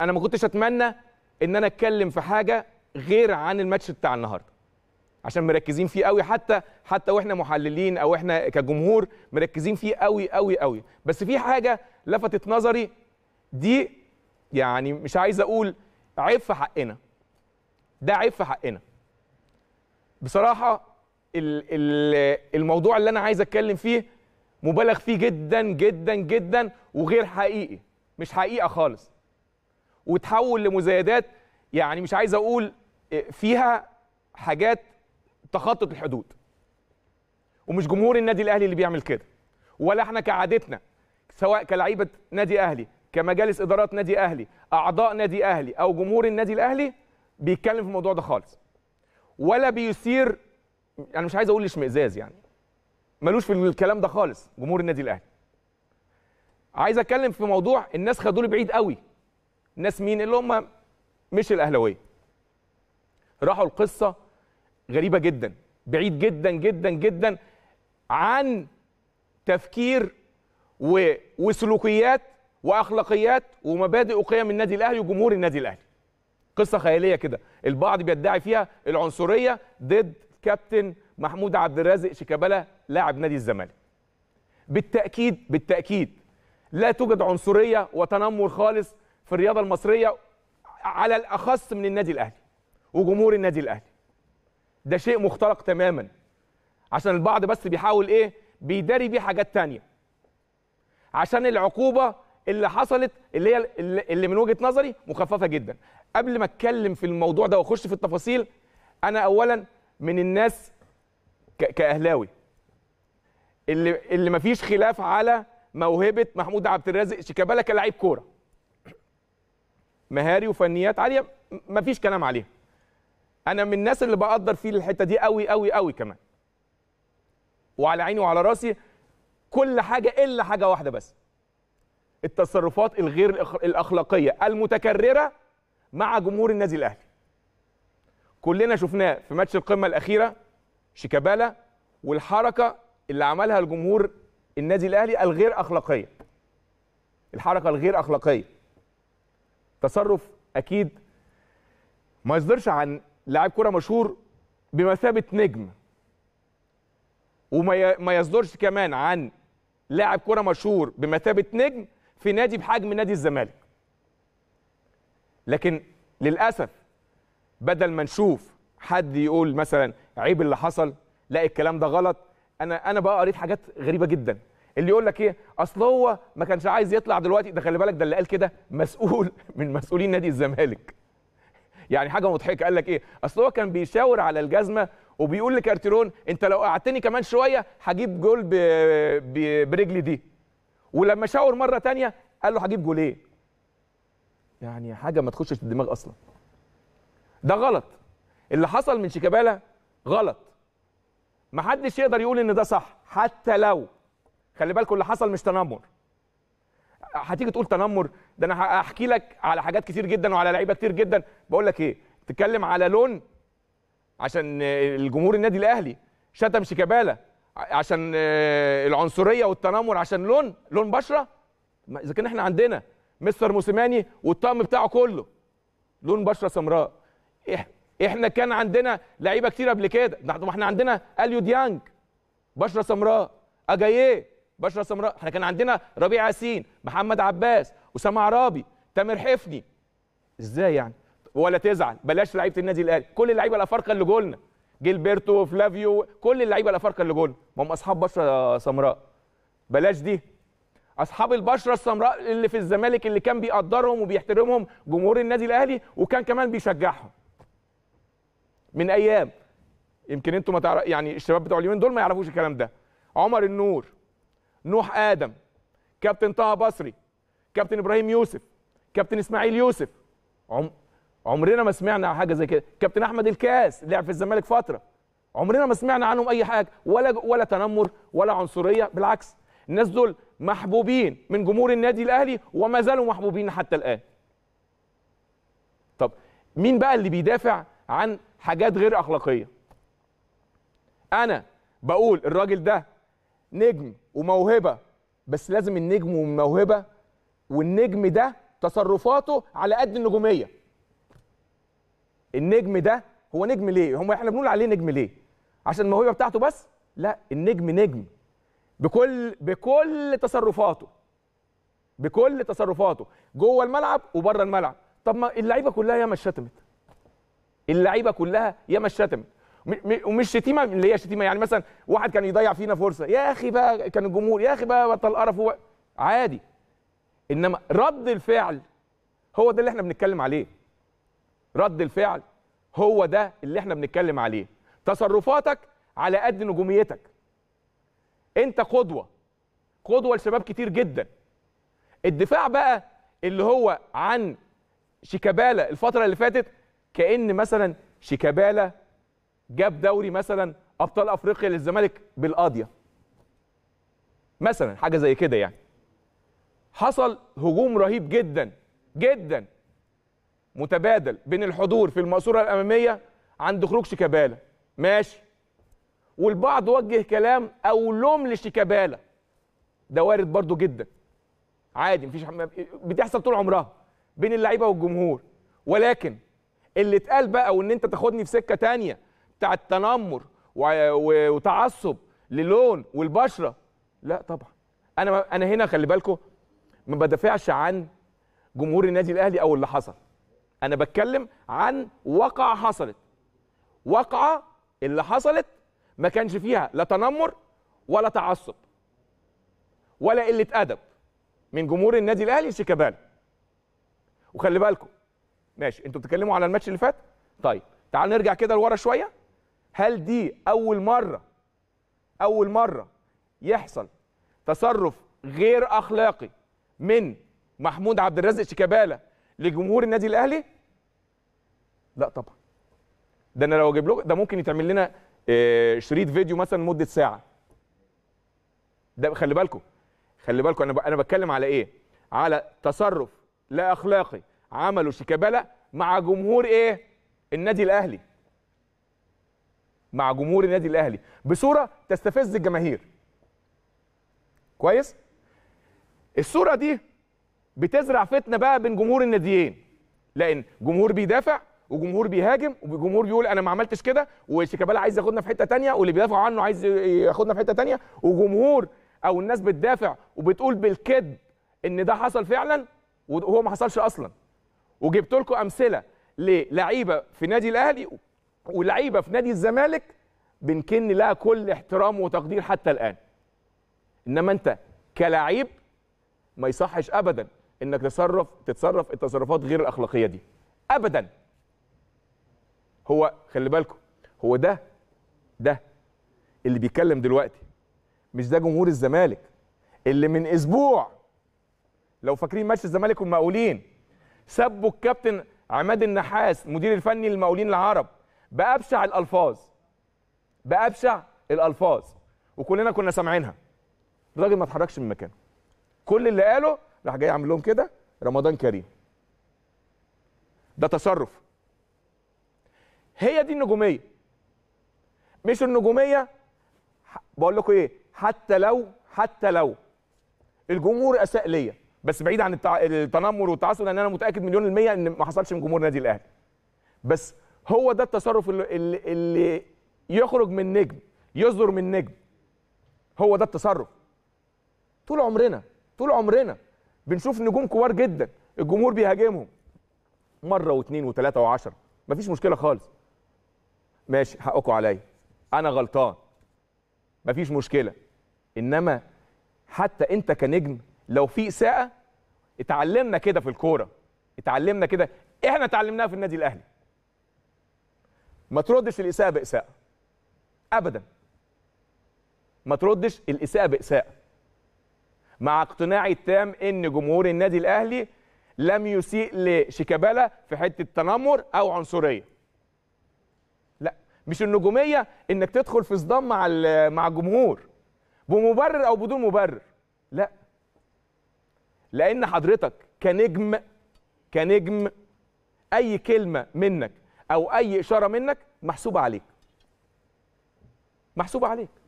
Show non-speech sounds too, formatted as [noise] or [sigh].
انا ما كنتش اتمنى ان انا اتكلم في حاجه غير عن الماتش بتاع النهارده عشان مركزين فيه قوي حتى حتى واحنا محللين او احنا كجمهور مركزين فيه قوي قوي قوي بس في حاجه لفتت نظري دي يعني مش عايز اقول عيب في حقنا ده عيب في حقنا بصراحه الموضوع اللي انا عايز اتكلم فيه مبالغ فيه جدا جدا جدا وغير حقيقي مش حقيقه خالص وتحول لمزايدات يعني مش عايز اقول آه، فيها حاجات تخطط الحدود ومش جمهور النادي الاهلي اللي بيعمل كده ولا احنا كعادتنا سواء كلعيبه نادي اهلي كمجالس ادارات نادي اهلي اعضاء نادي اهلي او جمهور النادي الاهلي بيتكلم في الموضوع ده خالص ولا بيثير انا يعني مش عايز اقول اشمئزاز يعني ملوش في الكلام ده خالص جمهور النادي الاهلي عايز اتكلم في موضوع الناس خدوه بعيد قوي ناس مين اللي هم مش الاهلاويه راحوا القصه غريبه جدا بعيد جدا جدا جدا عن تفكير و... وسلوكيات واخلاقيات ومبادئ وقيم النادي الاهلي وجمهور النادي الاهلي قصه خياليه كده البعض بيدعي فيها العنصريه ضد كابتن محمود عبد الرازق شيكابالا لاعب نادي الزمالك بالتاكيد بالتاكيد لا توجد عنصريه وتنمر خالص في الرياضه المصريه على الاخص من النادي الاهلي وجمهور النادي الاهلي ده شيء مختلق تماما عشان البعض بس بيحاول ايه بيداري بيه حاجات تانية عشان العقوبه اللي حصلت اللي هي اللي من وجهه نظري مخففه جدا قبل ما اتكلم في الموضوع ده واخش في التفاصيل انا اولا من الناس كاهلاوي اللي اللي مفيش خلاف على موهبه محمود عبد الرازق شيكابالا كلاعب كوره مهاري وفنيات عاليه مفيش كلام عليها انا من الناس اللي بقدر فيه الحته دي قوي قوي قوي كمان وعلى عيني وعلى راسي كل حاجه الا حاجه واحده بس التصرفات الغير الاخلاقيه المتكرره مع جمهور النادي الاهلي كلنا شفناه في ماتش القمه الاخيره شيكابالا والحركه اللي عملها الجمهور النادي الاهلي الغير اخلاقيه الحركه الغير اخلاقيه تصرف اكيد ما يصدرش عن لاعب كره مشهور بمثابه نجم وما يصدرش كمان عن لاعب كره مشهور بمثابه نجم في نادي بحجم نادي الزمالك لكن للاسف بدل ما نشوف حد يقول مثلا عيب اللي حصل لا الكلام ده غلط انا انا بقى قريت حاجات غريبه جدا اللي يقول لك ايه اصل هو ما كانش عايز يطلع دلوقتي ده خلي بالك ده اللي قال كده مسؤول [laughs] من مسؤولين نادي الزمالك يعني حاجه مضحكه قال لك ايه اصل هو كان بيشاور على الجزمه وبيقول لكارتيرون انت لو قعدتني كمان شويه هجيب جول برجلي دي ولما شاور مره تانية قال له هجيب جولين يعني حاجه ما تخشش الدماغ اصلا ده غلط اللي حصل من شيكابالا غلط محدش يقدر يقول ان ده صح حتى لو خلي بالكم اللي حصل مش تنمر هتيجي تقول تنمر ده انا هحكي لك على حاجات كتير جدا وعلى لعيبه كتير جدا بقول لك ايه تتكلم على لون عشان الجمهور النادي الاهلي شتم شيكابالا عشان آه، العنصريه والتنمر عشان لون لون بشره اذا كان احنا عندنا مستر موسيماني والطقم بتاعه كله لون بشره سمراء احنا كان عندنا لعيبه كتير قبل كده ما احنا عندنا اليو ديانج بشره سمراء اجاييه بشرة سمراء احنا كان عندنا ربيع ياسين محمد عباس اسامه عرابي تامر حفني ازاي يعني ولا تزعل بلاش لعيبه النادي الاهلي كل اللعيبه الافارقه اللي جولنا جيلبرتو وفلافيو كل اللعيبه الافارقه اللي جولنا ما هم اصحاب بشره سمراء بلاش دي اصحاب البشره السمراء اللي في الزمالك اللي كان بيقدرهم وبيحترمهم جمهور النادي الاهلي وكان كمان بيشجعهم من ايام يمكن انتوا ما تعرف يعني الشباب بتوع اليومين دول ما يعرفوش الكلام ده عمر النور نوح ادم كابتن طه بصري كابتن ابراهيم يوسف كابتن اسماعيل يوسف عم... عمرنا ما سمعنا حاجه زي كده كابتن احمد الكاس لعب في الزمالك فتره عمرنا ما سمعنا عنهم اي حاجه ولا ولا تنمر ولا عنصريه بالعكس الناس دول محبوبين من جمهور النادي الاهلي وما زالوا محبوبين حتى الان طب مين بقى اللي بيدافع عن حاجات غير اخلاقيه انا بقول الراجل ده نجم وموهبه بس لازم النجم والموهبه والنجم ده تصرفاته على قد النجوميه النجم ده هو نجم ليه هم احنا بنقول عليه نجم ليه عشان الموهبه بتاعته بس لا النجم نجم بكل بكل تصرفاته بكل تصرفاته جوه الملعب وبره الملعب طب ما اللعيبه كلها ياما اتشتمت اللعيبه كلها ياما اتشتمت ومش شتيمه اللي هي شتيمه يعني مثلا واحد كان يضيع فينا فرصه يا اخي بقى كان الجمهور يا اخي بقى بطل قرف هو عادي انما رد الفعل هو ده اللي احنا بنتكلم عليه رد الفعل هو ده اللي احنا بنتكلم عليه تصرفاتك على قد نجوميتك انت قدوه قدوه لشباب كتير جدا الدفاع بقى اللي هو عن شيكابالا الفتره اللي فاتت كان مثلا شيكابالا جاب دوري مثلا ابطال افريقيا للزمالك بالقاضيه مثلا حاجه زي كده يعني حصل هجوم رهيب جدا جدا متبادل بين الحضور في الماسوره الاماميه عند خروج شيكابالا ماشي والبعض وجه كلام او لوم لشيكابالا ده وارد برضو جدا عادي مفيش حم... بتحصل طول عمرها بين اللعيبه والجمهور ولكن اللي اتقال بقى وان انت تاخدني في سكه تانية بتاع التنمر وتعصب للون والبشره لا طبعا انا انا هنا خلي بالكم ما بدافعش عن جمهور النادي الاهلي او اللي حصل انا بتكلم عن واقعه حصلت واقعه اللي حصلت ما كانش فيها لا تنمر ولا تعصب ولا قله ادب من جمهور النادي الاهلي شيكابالا وخلي بالكم ماشي انتوا بتتكلموا على الماتش اللي فات طيب تعال نرجع كده لورا شويه هل دي اول مره اول مره يحصل تصرف غير اخلاقي من محمود عبد الرازق شيكابالا لجمهور النادي الاهلي لا طبعا ده انا لو اجيب لكم ده ممكن يتعمل لنا آه، شريط فيديو مثلا مده ساعه ده خلي بالكم خلي بالكم انا انا بتكلم على ايه على تصرف لا اخلاقي عمله شيكابالا مع جمهور ايه النادي الاهلي مع جمهور النادي الاهلي بصوره تستفز الجماهير كويس الصوره دي بتزرع فتنه بقى بين جمهور الناديين لان جمهور بيدافع وجمهور بيهاجم وجمهور بيقول انا ما عملتش كده وشيكابالا عايز ياخدنا في حته ثانيه واللي بيدافع عنه عايز ياخدنا في حته ثانيه وجمهور او الناس بتدافع وبتقول بالكذب ان ده حصل فعلا وهو ما حصلش اصلا وجبت لكم امثله للعيبه في نادي الاهلي ولعيبه في نادي الزمالك بنكن لها كل احترام وتقدير حتى الان انما انت كلاعب ما يصحش ابدا انك تصرف تتصرف التصرفات غير الاخلاقيه دي ابدا هو خلي بالكم هو ده ده اللي بيتكلم دلوقتي مش ده جمهور الزمالك اللي من اسبوع لو فاكرين ماتش الزمالك والمقاولين سبوا الكابتن عماد النحاس مدير الفني للمقاولين العرب بابشع الالفاظ بابشع الالفاظ وكلنا كنا سامعينها الراجل ما اتحركش من مكانه كل اللي قاله راح جاي عامل لهم كده رمضان كريم ده تصرف هي دي النجوميه مش النجوميه بقول لكم ايه حتى لو حتى لو الجمهور اساء ليا بس بعيد عن التنمر والتعصب لان انا متاكد مليون الميه ان ما حصلش من جمهور النادي الاهلي بس هو ده التصرف اللي, اللي يخرج من نجم يصدر من نجم هو ده التصرف طول عمرنا طول عمرنا بنشوف نجوم كبار جدا الجمهور بيهاجمهم مره واثنين وثلاثه وعشرة مفيش مشكله خالص ماشي حقكم عليا انا غلطان مفيش مشكله انما حتى انت كنجم لو في اساءه اتعلمنا كده في الكوره اتعلمنا كده احنا اتعلمناها في النادي الاهلي ما تردش الاساءه باساءه ابدا ما تردش الاساءه باساءه مع اقتناعي التام ان جمهور النادي الاهلي لم يسيء لشيكابالا في حته تنمر او عنصريه لا مش النجوميه انك تدخل في صدام مع مع الجمهور بمبرر او بدون مبرر لا لان حضرتك كنجم كنجم اي كلمه منك او اي اشاره منك محسوبه عليك محسوبه عليك